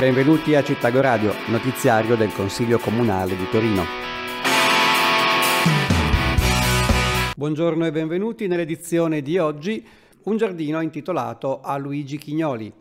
Benvenuti a Cittago Radio, notiziario del Consiglio Comunale di Torino. Buongiorno e benvenuti nell'edizione di oggi, un giardino intitolato a Luigi Chignoli.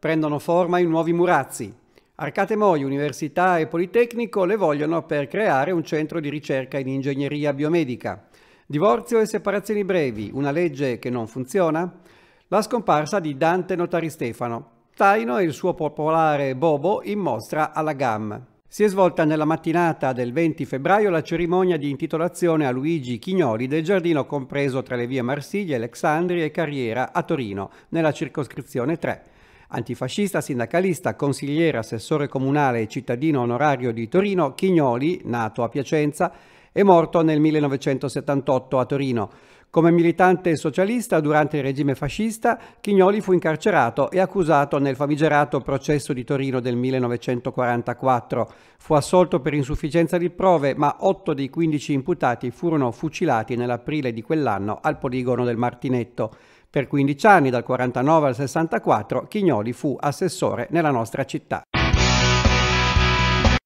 Prendono forma i nuovi murazzi. Arcate Moi, Università e Politecnico le vogliono per creare un centro di ricerca in ingegneria biomedica. Divorzio e separazioni brevi, una legge che non funziona? La scomparsa di Dante Notari Stefano. Taino e il suo popolare Bobo in mostra alla GAM. Si è svolta nella mattinata del 20 febbraio la cerimonia di intitolazione a Luigi Chignoli del giardino compreso tra le vie Marsiglia, Alexandria e Carriera a Torino, nella circoscrizione 3. Antifascista, sindacalista, consigliere, assessore comunale e cittadino onorario di Torino, Chignoli, nato a Piacenza, è morto nel 1978 a Torino. Come militante socialista durante il regime fascista, Chignoli fu incarcerato e accusato nel famigerato processo di Torino del 1944. Fu assolto per insufficienza di prove, ma 8 dei 15 imputati furono fucilati nell'aprile di quell'anno al poligono del Martinetto. Per 15 anni, dal 49 al 64, Chignoli fu assessore nella nostra città.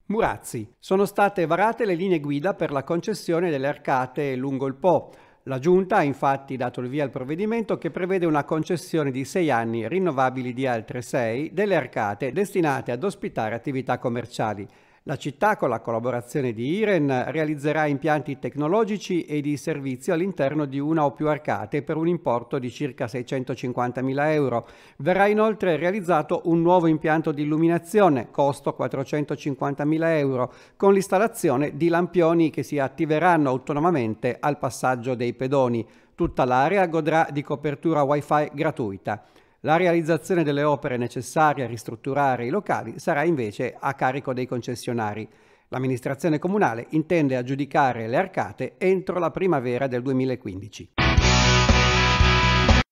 Murazzi. Sono state varate le linee guida per la concessione delle arcate lungo il Po. La Giunta ha infatti dato il via al provvedimento che prevede una concessione di sei anni rinnovabili di altre sei delle arcate destinate ad ospitare attività commerciali la città, con la collaborazione di IREN, realizzerà impianti tecnologici e di servizio all'interno di una o più arcate per un importo di circa 650.000 euro. Verrà inoltre realizzato un nuovo impianto di illuminazione, costo 450.000 euro, con l'installazione di lampioni che si attiveranno autonomamente al passaggio dei pedoni. Tutta l'area godrà di copertura wifi gratuita. La realizzazione delle opere necessarie a ristrutturare i locali sarà invece a carico dei concessionari. L'amministrazione comunale intende aggiudicare le arcate entro la primavera del 2015.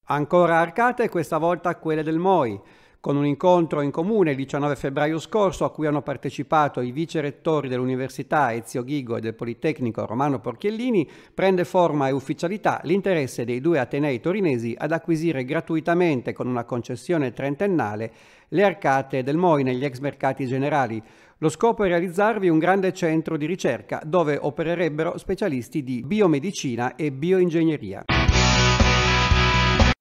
Ancora arcate, questa volta quelle del MOI con un incontro in comune il 19 febbraio scorso a cui hanno partecipato i vice rettori dell'Università Ezio Ghigo e del Politecnico Romano Porchiellini, prende forma e ufficialità l'interesse dei due Atenei torinesi ad acquisire gratuitamente con una concessione trentennale le arcate del MOI negli ex mercati generali. Lo scopo è realizzarvi un grande centro di ricerca dove opererebbero specialisti di biomedicina e bioingegneria.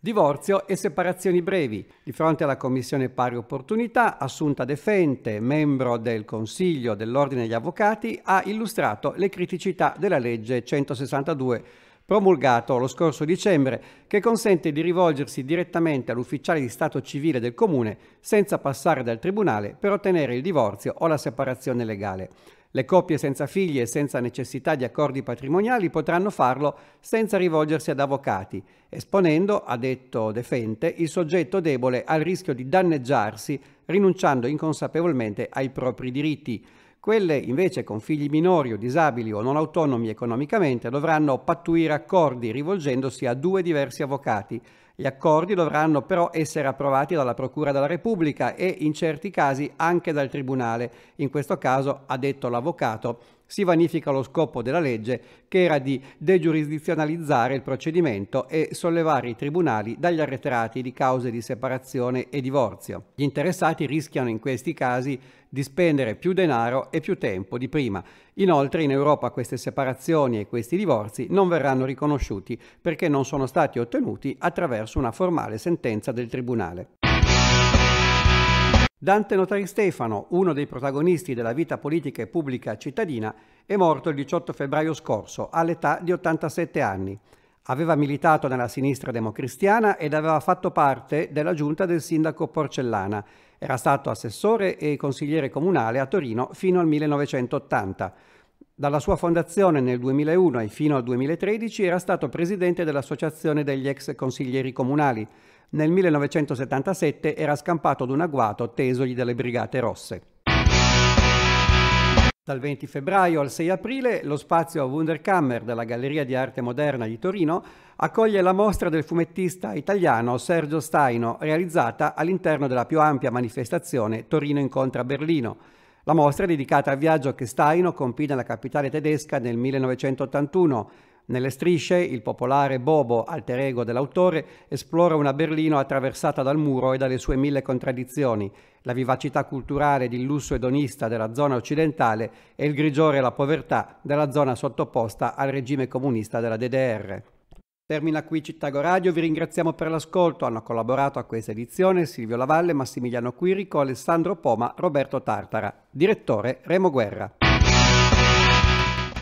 Divorzio e separazioni brevi. Di fronte alla Commissione Pari Opportunità, Assunta De Fente, membro del Consiglio dell'Ordine degli Avvocati, ha illustrato le criticità della legge 162 promulgato lo scorso dicembre, che consente di rivolgersi direttamente all'ufficiale di stato civile del comune senza passare dal tribunale per ottenere il divorzio o la separazione legale. Le coppie senza figli e senza necessità di accordi patrimoniali potranno farlo senza rivolgersi ad avvocati, esponendo, ha detto Defente, il soggetto debole al rischio di danneggiarsi rinunciando inconsapevolmente ai propri diritti. Quelle invece con figli minori o disabili o non autonomi economicamente dovranno pattuire accordi rivolgendosi a due diversi avvocati gli accordi dovranno però essere approvati dalla Procura della Repubblica e in certi casi anche dal Tribunale. In questo caso, ha detto l'avvocato, si vanifica lo scopo della legge che era di degiurisdizionalizzare il procedimento e sollevare i tribunali dagli arretrati di cause di separazione e divorzio. Gli interessati rischiano in questi casi di spendere più denaro e più tempo di prima. Inoltre in Europa queste separazioni e questi divorzi non verranno riconosciuti perché non sono stati ottenuti attraverso su una formale sentenza del Tribunale. Dante Notari Stefano, uno dei protagonisti della vita politica e pubblica cittadina, è morto il 18 febbraio scorso all'età di 87 anni. Aveva militato nella sinistra democristiana ed aveva fatto parte della giunta del sindaco Porcellana. Era stato assessore e consigliere comunale a Torino fino al 1980. Dalla sua fondazione nel 2001 e fino al 2013 era stato presidente dell'Associazione degli ex consiglieri comunali. Nel 1977 era scampato ad un agguato tesogli dalle Brigate Rosse. Dal 20 febbraio al 6 aprile lo spazio Wunderkammer della Galleria di Arte Moderna di Torino accoglie la mostra del fumettista italiano Sergio Staino realizzata all'interno della più ampia manifestazione Torino incontra Berlino la mostra è dedicata al viaggio che Staino compì nella capitale tedesca nel 1981. Nelle strisce, il popolare Bobo, alter ego dell'autore, esplora una Berlino attraversata dal muro e dalle sue mille contraddizioni, la vivacità culturale ed il lusso edonista della zona occidentale e il grigiore e la povertà della zona sottoposta al regime comunista della DDR. Termina qui Cittago Radio, vi ringraziamo per l'ascolto, hanno collaborato a questa edizione Silvio Lavalle, Massimiliano Quirico, Alessandro Poma, Roberto Tartara, direttore Remo Guerra.